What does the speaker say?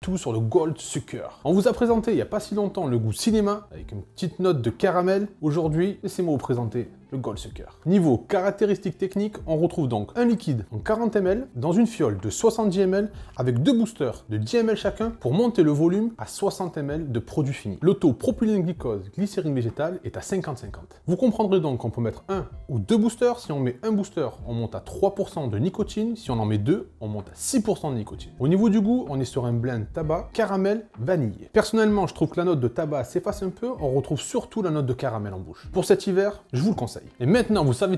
tout sur le Gold Sucker. On vous a présenté il n'y a pas si longtemps le goût cinéma, avec une petite note de caramel. Aujourd'hui, laissez-moi vous présenter le Gold Sucker. Niveau caractéristiques techniques, on retrouve donc un liquide en 40 ml dans une fiole de 70 ml avec deux boosters de 10 ml chacun pour monter le volume à 60 ml de produit fini. Le taux propylène glycose glycérine végétale est à 50-50. Vous comprendrez donc qu'on peut mettre un ou deux boosters. Si on met un booster, on monte à 3% de nicotine. Si on en met deux, on monte à 6% de nicotine. Au niveau du goût, on est sur un blend tabac, caramel, vanille. Personnellement, je trouve que la note de tabac s'efface un peu. On retrouve surtout la note de caramel en bouche. Pour cet hiver, je vous le conseille. Et maintenant, vous savez